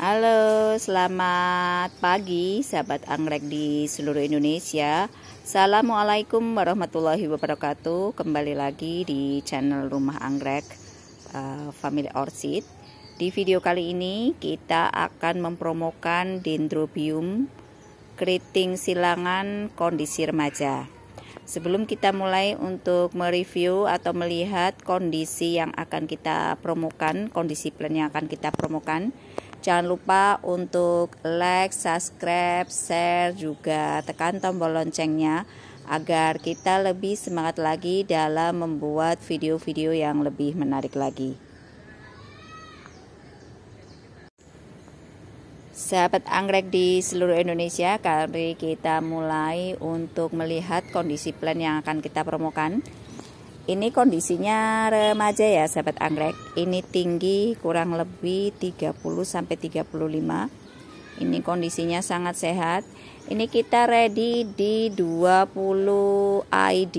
Halo, selamat pagi sahabat anggrek di seluruh Indonesia. Assalamualaikum warahmatullahi wabarakatuh. Kembali lagi di channel Rumah Anggrek uh, Family Orchid. Di video kali ini kita akan mempromokan dendrobium keriting silangan kondisi remaja. Sebelum kita mulai untuk mereview atau melihat kondisi yang akan kita promokan, kondisi plan yang akan kita promokan, Jangan lupa untuk like, subscribe, share juga tekan tombol loncengnya agar kita lebih semangat lagi dalam membuat video-video yang lebih menarik lagi. Sahabat anggrek di seluruh Indonesia, kali kita mulai untuk melihat kondisi plan yang akan kita promokan ini kondisinya remaja ya sahabat anggrek ini tinggi kurang lebih 30 sampai 35 ini kondisinya sangat sehat ini kita ready di 20 ID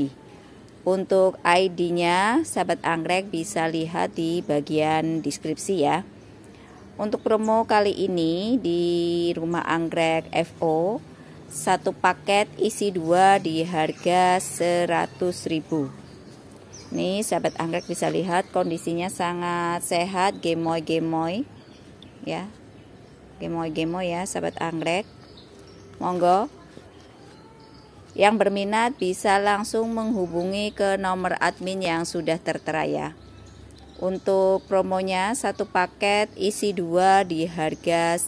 untuk ID nya sahabat anggrek bisa lihat di bagian deskripsi ya untuk promo kali ini di rumah anggrek FO satu paket isi dua di harga 100 ribu Nih sahabat anggrek bisa lihat kondisinya sangat sehat, gemoy-gemoy. Ya. Gemoy-gemoy ya sahabat anggrek. Monggo. Yang berminat bisa langsung menghubungi ke nomor admin yang sudah tertera ya. Untuk promonya satu paket isi dua di harga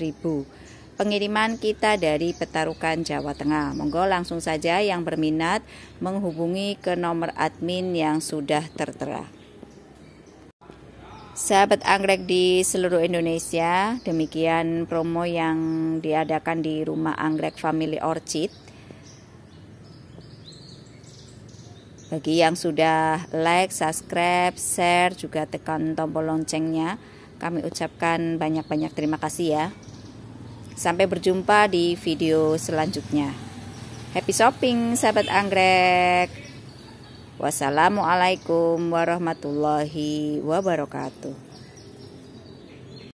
ribu pengiriman kita dari Petarukan Jawa Tengah. Monggo langsung saja yang berminat menghubungi ke nomor admin yang sudah tertera. Sahabat anggrek di seluruh Indonesia, demikian promo yang diadakan di Rumah Anggrek Family Orchid. Bagi yang sudah like, subscribe, share, juga tekan tombol loncengnya, kami ucapkan banyak-banyak terima kasih ya. Sampai berjumpa di video selanjutnya. Happy shopping, sahabat anggrek. Wassalamualaikum warahmatullahi wabarakatuh.